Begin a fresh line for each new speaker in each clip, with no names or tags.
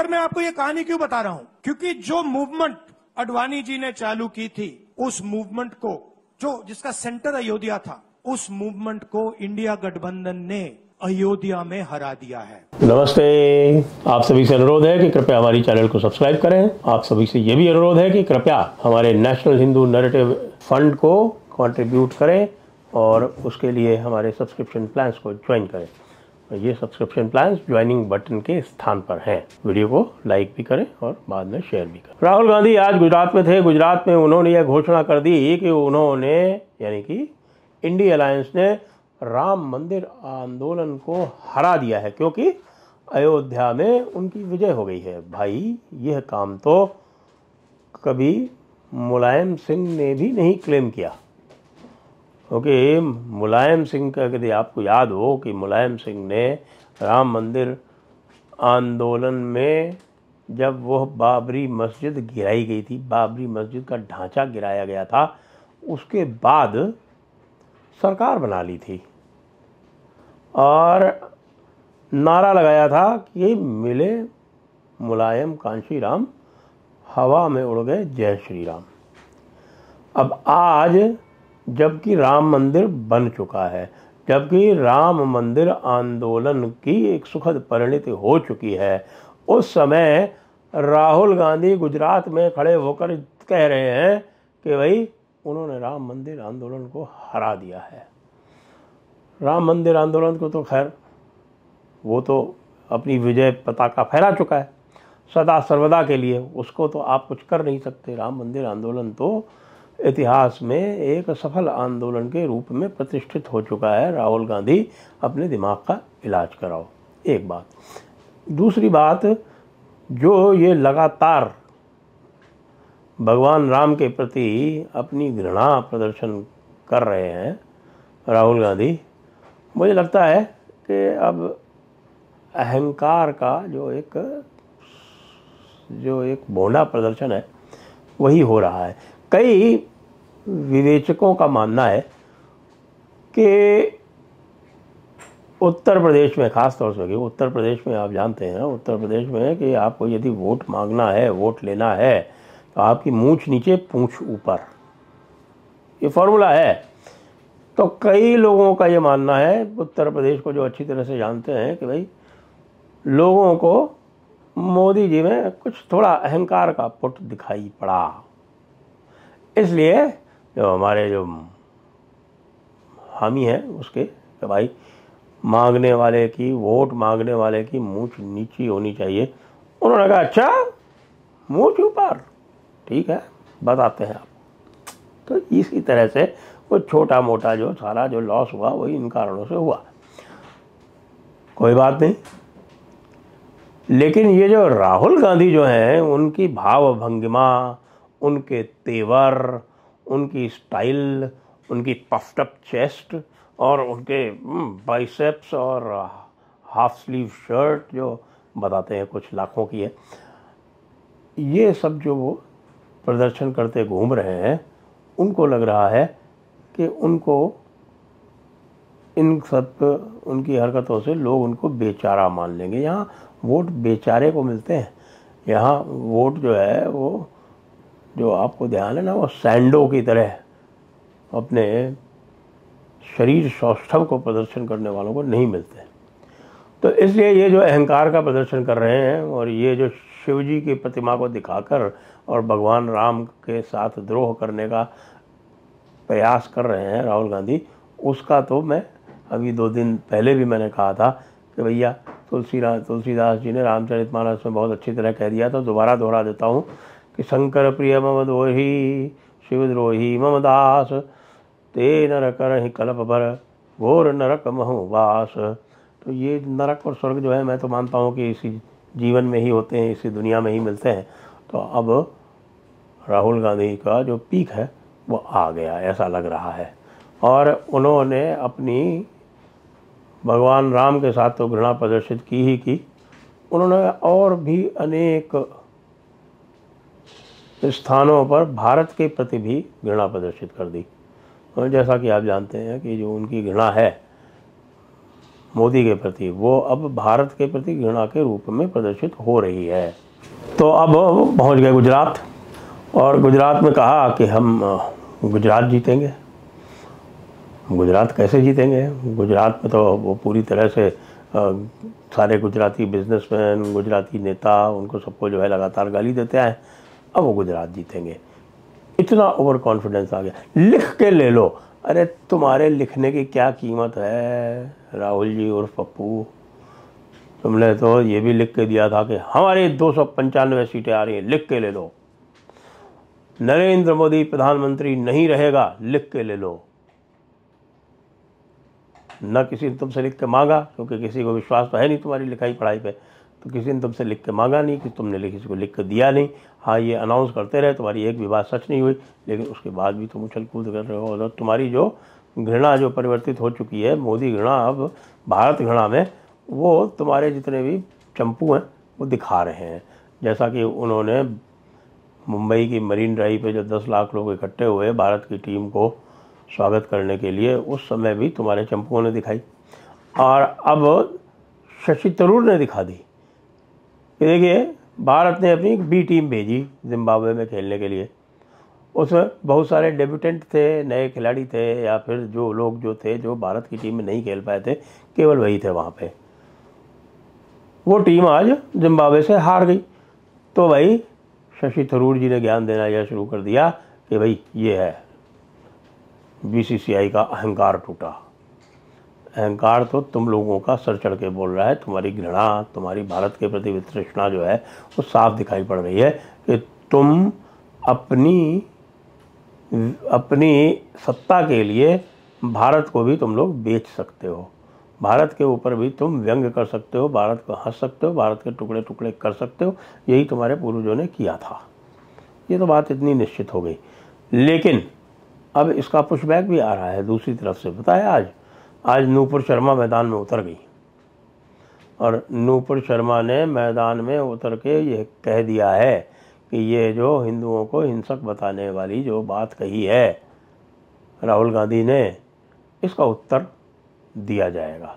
अगर मैं आपको ये कहानी क्यों बता रहा हूं क्योंकि जो मूवमेंट अडवाणी जी ने चालू की थी उस मूवमेंट को जो जिसका सेंटर अयोध्या था उस मूवमेंट को इंडिया गठबंधन ने अयोध्या में हरा दिया है नमस्ते आप सभी से अनुरोध है कि कृपया हमारी चैनल को सब्सक्राइब करें आप सभी से ये भी अनुरोध है कि कृपया हमारे नेशनल हिंदू नरेटिव फंड को कंट्रीब्यूट करें और उसके लिए हमारे सब्सक्रिप्शन प्लान्स को ज्वाइन करें ये सब्सक्रिप्शन प्लान ज्वाइनिंग बटन के स्थान पर हैं वीडियो को लाइक भी करें और बाद में शेयर भी करें राहुल गांधी आज गुजरात में थे गुजरात में उन्होंने यह घोषणा कर दी कि उन्होंने यानी कि इंडिया अलायंस ने राम मंदिर आंदोलन को हरा दिया है क्योंकि अयोध्या में उनकी विजय हो गई है भाई यह काम तो कभी मुलायम सिंह ने भी नहीं क्लेम किया क्योंकि मुलायम सिंह का यदि आपको याद हो कि मुलायम सिंह ने राम मंदिर आंदोलन में जब वह बाबरी मस्जिद गिराई गई थी बाबरी मस्जिद का ढांचा गिराया गया था उसके बाद सरकार बना ली थी और नारा लगाया था कि मिले मुलायम कांशी राम हवा में उड़ गए जय श्री राम अब आज जबकि राम मंदिर बन चुका है जबकि राम मंदिर आंदोलन की एक सुखद परिणति हो चुकी है उस समय राहुल गांधी गुजरात में खड़े होकर कह रहे हैं कि भाई उन्होंने राम मंदिर आंदोलन को हरा दिया है राम मंदिर आंदोलन को तो खैर वो तो अपनी विजय पताका फहरा चुका है सदा सर्वदा के लिए उसको तो आप कुछ कर नहीं सकते राम मंदिर आंदोलन तो इतिहास में एक सफल आंदोलन के रूप में प्रतिष्ठित हो चुका है राहुल गांधी अपने दिमाग का इलाज कराओ एक बात दूसरी बात जो ये लगातार भगवान राम के प्रति अपनी घृणा प्रदर्शन कर रहे हैं राहुल गांधी मुझे लगता है कि अब अहंकार का जो एक जो एक बोंडा प्रदर्शन है वही हो रहा है कई विवेचकों का मानना है कि उत्तर प्रदेश में खास तौर से उत्तर प्रदेश में आप जानते हैं उत्तर प्रदेश में कि आपको यदि वोट मांगना है वोट लेना है तो आपकी मूछ नीचे पूछ ऊपर ये फॉर्मूला है तो कई लोगों का ये मानना है उत्तर प्रदेश को जो अच्छी तरह से जानते हैं कि भाई लोगों को मोदी जी में कुछ थोड़ा अहंकार का पुट दिखाई पड़ा इसलिए जो हमारे जो हामी हैं उसके कि भाई मांगने वाले की वोट मांगने वाले की मूछ नीची होनी चाहिए उन्होंने कहा अच्छा मूछ ऊपर ठीक है बताते हैं आप तो इसी तरह से वो छोटा मोटा जो सारा जो लॉस हुआ वही इन कारणों से हुआ कोई बात नहीं लेकिन ये जो राहुल गांधी जो हैं उनकी भाव भंगिमा उनके तेवर उनकी स्टाइल उनकी पफ्टअप चेस्ट और उनके हम्म, बाइसेप्स और हाफ स्लीव शर्ट जो बताते हैं कुछ लाखों की है ये सब जो वो प्रदर्शन करते घूम रहे हैं उनको लग रहा है कि उनको इन सब उनकी हरकतों से लोग उनको बेचारा मान लेंगे यहाँ वोट बेचारे को मिलते हैं यहाँ वोट जो है वो जो आपको ध्यान है ना वो सैंडो की तरह अपने शरीर सौष्ठव को प्रदर्शन करने वालों को नहीं मिलते तो इसलिए ये जो अहंकार का प्रदर्शन कर रहे हैं और ये जो शिव जी की प्रतिमा को दिखाकर और भगवान राम के साथ द्रोह करने का प्रयास कर रहे हैं राहुल गांधी उसका तो मैं अभी दो दिन पहले भी मैंने कहा था कि भैया तुलसी तुलसीदास जी ने रामचरित महाराज में बहुत अच्छी तरह कह दिया था दोबारा दोहरा देता हूँ कि शंकर प्रिय मम दोही शिवद्रोही मम दास ते नरक रही कल्प भर घोर नरक महुवास तो ये नरक और स्वर्ग जो है मैं तो मानता हूँ कि इसी जीवन में ही होते हैं इसी दुनिया में ही मिलते हैं तो अब राहुल गांधी का जो पीक है वो आ गया ऐसा लग रहा है और उन्होंने अपनी भगवान राम के साथ तो घृणा प्रदर्शित की ही की उन्होंने और भी अनेक स्थानों पर भारत के प्रति भी घृणा प्रदर्शित कर दी और जैसा कि आप जानते हैं कि जो उनकी घृणा है मोदी के प्रति वो अब भारत के प्रति घृणा के रूप में प्रदर्शित हो रही है तो अब पहुंच गए गुजरात और गुजरात में कहा कि हम गुजरात जीतेंगे गुजरात कैसे जीतेंगे गुजरात में तो वो पूरी तरह से आ, सारे गुजराती बिजनेसमैन गुजराती नेता उनको सबको जो है लगातार गाली देते हैं अब वो गुजरात जीतेंगे इतना ओवर कॉन्फिडेंस आ गया लिख के ले लो अरे तुम्हारे लिखने की क्या कीमत है राहुल जी और पप्पू तुमने तो ये भी लिख के दिया था कि हमारे दो सौ पंचानवे सीटें आ रही हैं लिख के ले लो नरेंद्र मोदी प्रधानमंत्री नहीं रहेगा लिख के ले लो न किसी ने तुमसे लिख के मांगा क्योंकि किसी को विश्वास तो है नहीं तुम्हारी लिखाई पढ़ाई पे तो किसी ने तुमसे लिख के मांगा नहीं कि तुमने किसी को लिख के दिया नहीं हाँ ये अनाउंस करते रहे तुम्हारी एक भी बात सच नहीं हुई लेकिन उसके बाद भी तुम उछल कूद कर रहे हो और तुम्हारी जो घृणा जो परिवर्तित हो चुकी है मोदी घृणा अब भारत घृणा में वो तुम्हारे जितने भी चंपू हैं वो दिखा रहे हैं जैसा कि उन्होंने मुंबई की मरीन ड्राइव पे जो दस लाख लोग इकट्ठे हुए भारत की टीम को स्वागत करने के लिए उस समय भी तुम्हारे चंपुओं ने दिखाई और अब शशि तरूर ने दिखा दी कि देखिए भारत ने अपनी बी टीम भेजी जिम्बाब्वे में खेलने के लिए उसमें बहुत सारे डेब्यूटेंट थे नए खिलाड़ी थे या फिर जो लोग जो थे जो भारत की टीम में नहीं खेल पाए थे केवल वही थे वहाँ पे वो टीम आज जिम्बाब्वे से हार गई तो भाई शशि थरूर जी ने ज्ञान देना यह शुरू कर दिया कि भाई ये है बीसीसीआई का अहंकार टूटा अहंकार तो तुम लोगों का सर चढ़ के बोल रहा है तुम्हारी घृणा तुम्हारी भारत के प्रति वितृष्णा जो है वो साफ दिखाई पड़ रही है कि तुम अपनी अपनी सत्ता के लिए भारत को भी तुम लोग बेच सकते हो भारत के ऊपर भी तुम व्यंग कर सकते हो भारत को हंस सकते हो भारत के टुकड़े टुकड़े कर सकते हो यही तुम्हारे पूर्वजों ने किया था ये तो बात इतनी निश्चित हो गई लेकिन अब इसका पुशबैक भी आ रहा है दूसरी तरफ से बताया आज आज नूपुर शर्मा मैदान में उतर गई और नूपुर शर्मा ने मैदान में उतर के ये कह दिया है कि ये जो हिंदुओं को हिंसक बताने वाली जो बात कही है राहुल गांधी ने इसका उत्तर दिया जाएगा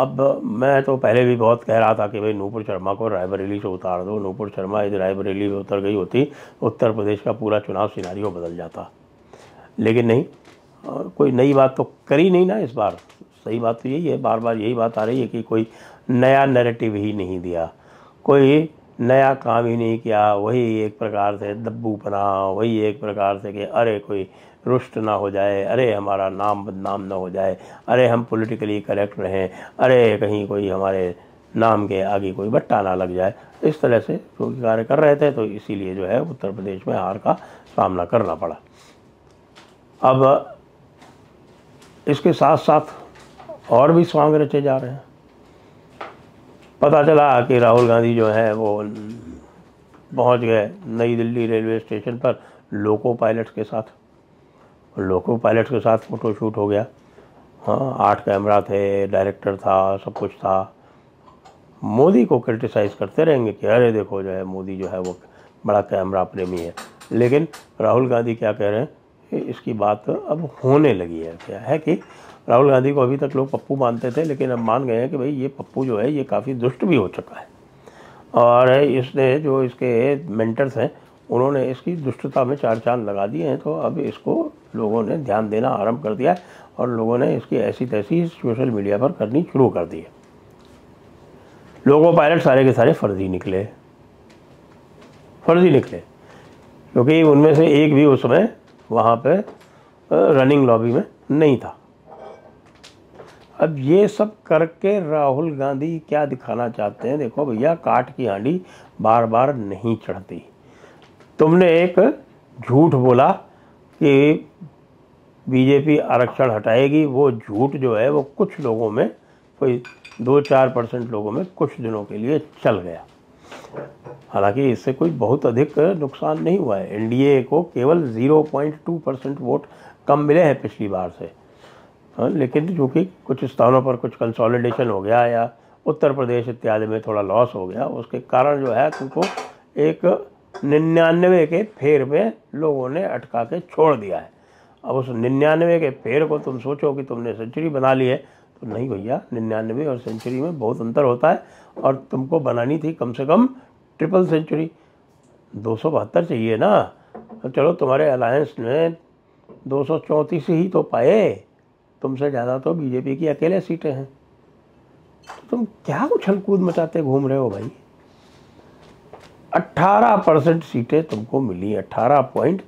अब मैं तो पहले भी बहुत कह रहा था कि भाई नूपुर शर्मा को रायबरेली से उतार दो नूपुर शर्मा यदि रायबरेली में उतर गई होती उत्तर प्रदेश का पूरा चुनाव सिनारी बदल जाता लेकिन नहीं और कोई नई बात तो करी नहीं ना इस बार सही बात तो यही है बार बार यही बात आ रही है कि कोई नया नैरेटिव ही नहीं दिया कोई नया काम ही नहीं किया वही एक प्रकार से दब्बू बना वही एक प्रकार से कि अरे कोई रुष्ट ना हो जाए अरे हमारा नाम बदनाम ना हो जाए अरे हम पॉलिटिकली करेक्ट रहें अरे कहीं कोई हमारे नाम के आगे कोई बट्टा ना लग जाए तो इस तरह से क्योंकि कार्य कर रहे थे तो इसीलिए जो है उत्तर प्रदेश में हार का सामना करना पड़ा अब इसके साथ साथ और भी सॉन्ग रचे जा रहे हैं पता चला कि राहुल गांधी जो है वो पहुंच गए नई दिल्ली रेलवे स्टेशन पर लोको पायलट्स के साथ लोको पायलट्स के साथ फ़ोटो शूट हो गया हाँ आठ कैमरा थे डायरेक्टर था सब कुछ था मोदी को क्रिटिसाइज़ करते रहेंगे कि अरे देखो जो है मोदी जो है वो बड़ा कैमरा प्रेमी है लेकिन राहुल गांधी क्या कह रहे हैं इसकी बात अब होने लगी है क्या है कि राहुल गांधी को अभी तक लोग पप्पू मानते थे लेकिन अब मान गए हैं कि भाई ये पप्पू जो है ये काफ़ी दुष्ट भी हो चुका है और इसने जो इसके मेंटर्स हैं उन्होंने इसकी दुष्टता में चार चांद लगा दिए हैं तो अब इसको लोगों ने ध्यान देना आरंभ कर दिया है और लोगों ने इसकी ऐसी तैसी सोशल मीडिया पर करनी शुरू कर दी है लोगों पायलट सारे के सारे फर्जी निकले फर्जी निकले क्योंकि उनमें से एक भी उस समय वहाँ पे रनिंग लॉबी में नहीं था अब ये सब करके राहुल गांधी क्या दिखाना चाहते हैं देखो भैया काट की हांडी बार बार नहीं चढ़ती तुमने एक झूठ बोला कि बीजेपी आरक्षण हटाएगी वो झूठ जो है वो कुछ लोगों में कोई दो चार परसेंट लोगों में कुछ दिनों के लिए चल गया हालांकि इससे कोई बहुत अधिक नुकसान नहीं हुआ है एनडीए को केवल 0.2 परसेंट वोट कम मिले हैं पिछली बार से हाँ लेकिन चूँकि कुछ स्थानों पर कुछ कंसोलिडेशन हो गया या उत्तर प्रदेश इत्यादि में थोड़ा लॉस हो गया उसके कारण जो है तुमको एक निन्यानवे के फेर में लोगों ने अटका के छोड़ दिया है अब उस निन्यानवे के फेर को तुम सोचो कि तुमने सेंचुरी बना ली है तो नहीं भैया निन्यानवे और सेंचुरी में बहुत अंतर होता है और तुमको बनानी थी कम से कम ट्रिपल सेंचुरी दो चाहिए ना तो चलो तुम्हारे अलायंस ने दो ही तो पाए तुमसे ज़्यादा तो बीजेपी की अकेले सीटें हैं तो तुम क्या उछल कूद मचाते घूम रहे हो भाई 18 परसेंट सीटें तुमको मिली 18.2 पॉइंट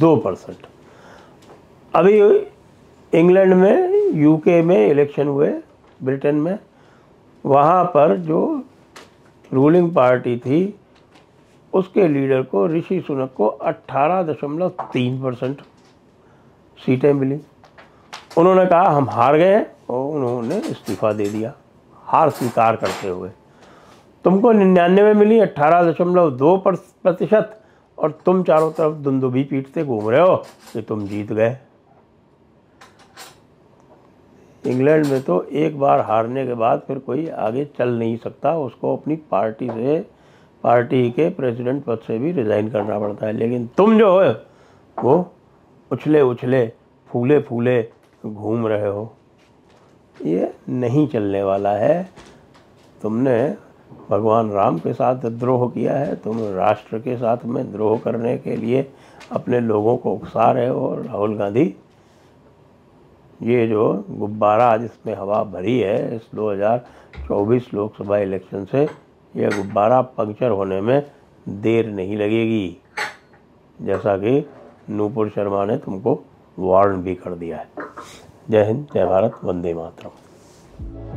दो परसेंट अभी इंग्लैंड में यूके में इलेक्शन हुए ब्रिटेन में वहाँ पर जो रूलिंग पार्टी थी उसके लीडर को ऋषि सुनक को 18.3 परसेंट सीटें मिली उन्होंने कहा हम हार गए और उन्होंने इस्तीफा दे दिया हार स्वीकार करते हुए तुमको निन्यानवे मिली 18.2 प्रतिशत और तुम चारों तरफ भी पीटते घूम रहे हो कि तुम जीत गए इंग्लैंड में तो एक बार हारने के बाद फिर कोई आगे चल नहीं सकता उसको अपनी पार्टी से पार्टी के प्रेसिडेंट पद से भी रिज़ाइन करना पड़ता है लेकिन तुम जो हो वो उछले उछले फूले फूले घूम रहे हो ये नहीं चलने वाला है तुमने भगवान राम के साथ द्रोह किया है तुम राष्ट्र के साथ में द्रोह करने के लिए अपने लोगों को उकसा रहे हो राहुल गांधी ये जो गुब्बारा जिसमें हवा भरी है इस 2024 लोकसभा इलेक्शन से यह गुब्बारा पंक्चर होने में देर नहीं लगेगी जैसा कि नूपुर शर्मा ने तुमको वार्न भी कर दिया है जय हिंद जय भारत वंदे मातरम